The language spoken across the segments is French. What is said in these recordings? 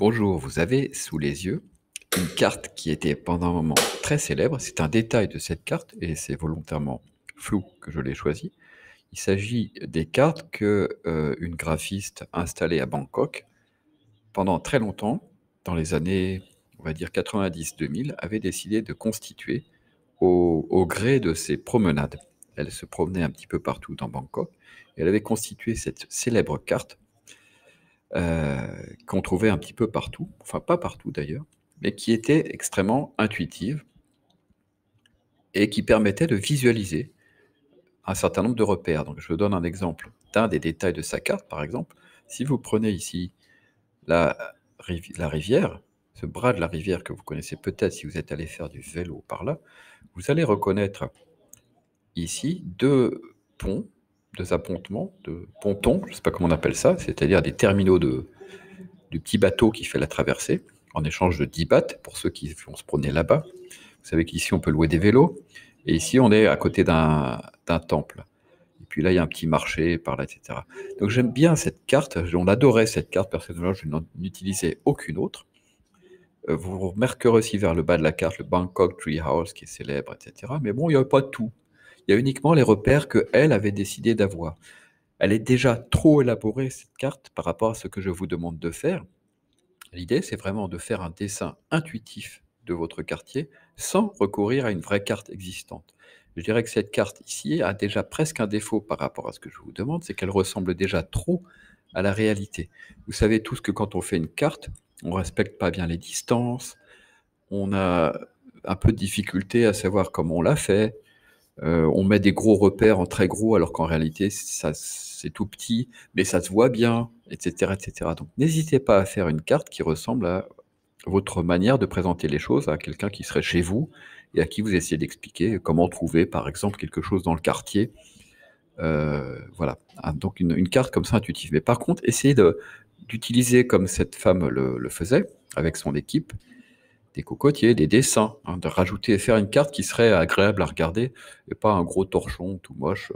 Bonjour, vous avez sous les yeux une carte qui était pendant un moment très célèbre. C'est un détail de cette carte et c'est volontairement flou que je l'ai choisi. Il s'agit des cartes que euh, une graphiste installée à Bangkok pendant très longtemps, dans les années on va dire 90-2000, avait décidé de constituer au, au, gré de ses promenades. Elle se promenait un petit peu partout dans Bangkok et elle avait constitué cette célèbre carte euh, qu'on trouvait un petit peu partout, enfin pas partout d'ailleurs, mais qui était extrêmement intuitive et qui permettait de visualiser un certain nombre de repères. Donc, je vous donne un exemple d'un des détails de sa carte, par exemple. Si vous prenez ici la, la rivière, ce bras de la rivière que vous connaissez peut-être si vous êtes allé faire du vélo par là, vous allez reconnaître ici deux ponts de appontements, de pontons, je ne sais pas comment on appelle ça, c'est-à-dire des terminaux de, du petit bateau qui fait la traversée, en échange de 10 bahts pour ceux qui vont se promener là-bas. Vous savez qu'ici, on peut louer des vélos, et ici, on est à côté d'un temple. Et puis là, il y a un petit marché par là, etc. Donc j'aime bien cette carte, on adorait cette carte, personnellement, je n'en utilisais aucune autre. Euh, vous remarquerez aussi vers le bas de la carte le Bangkok Tree House qui est célèbre, etc. Mais bon, il n'y a pas tout. Il y a uniquement les repères que elle avait décidé d'avoir. Elle est déjà trop élaborée, cette carte, par rapport à ce que je vous demande de faire. L'idée, c'est vraiment de faire un dessin intuitif de votre quartier sans recourir à une vraie carte existante. Je dirais que cette carte ici a déjà presque un défaut par rapport à ce que je vous demande, c'est qu'elle ressemble déjà trop à la réalité. Vous savez tous que quand on fait une carte, on ne respecte pas bien les distances, on a un peu de difficulté à savoir comment on l'a fait, euh, on met des gros repères en très gros, alors qu'en réalité, ça, c'est tout petit, mais ça se voit bien, etc. etc. Donc n'hésitez pas à faire une carte qui ressemble à votre manière de présenter les choses à quelqu'un qui serait chez vous et à qui vous essayez d'expliquer comment trouver, par exemple, quelque chose dans le quartier. Euh, voilà, ah, donc une, carte comme ça intuitive. Mais par contre, essayez d'utiliser comme cette femme le faisait avec son équipe, des cocotiers, des dessins, hein, de rajouter et faire une carte qui serait agréable à regarder et pas un gros torchon tout moche.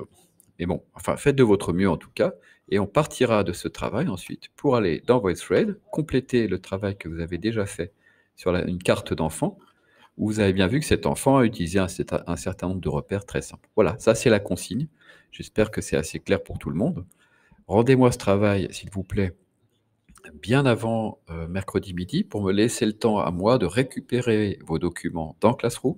Mais bon, enfin, faites de votre mieux en tout cas. Et on partira de ce travail ensuite pour aller dans VoiceThread, compléter le travail que vous avez déjà fait sur une carte d'enfant, où vous avez bien vu que cet enfant a utilisé un certain nombre de repères très simples. Voilà, ça c'est la consigne. J'espère que c'est assez clair pour tout le monde. Rendez-moi ce travail, s'il vous plaît, bien avant euh, mercredi midi pour me laisser le temps à moi de récupérer vos documents dans Classroom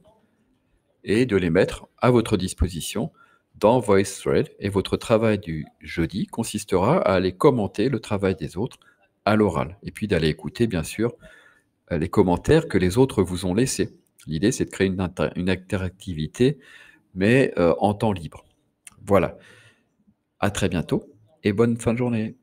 et de les mettre à votre disposition dans VoiceThread. Et votre travail du jeudi consistera à aller commenter le travail des autres à l'oral et puis d'aller écouter, bien sûr, euh, les commentaires que les autres vous ont laissés. L'idée, c'est de créer une, une interactivité, mais euh, en temps libre. Voilà. À très bientôt et bonne fin de journée.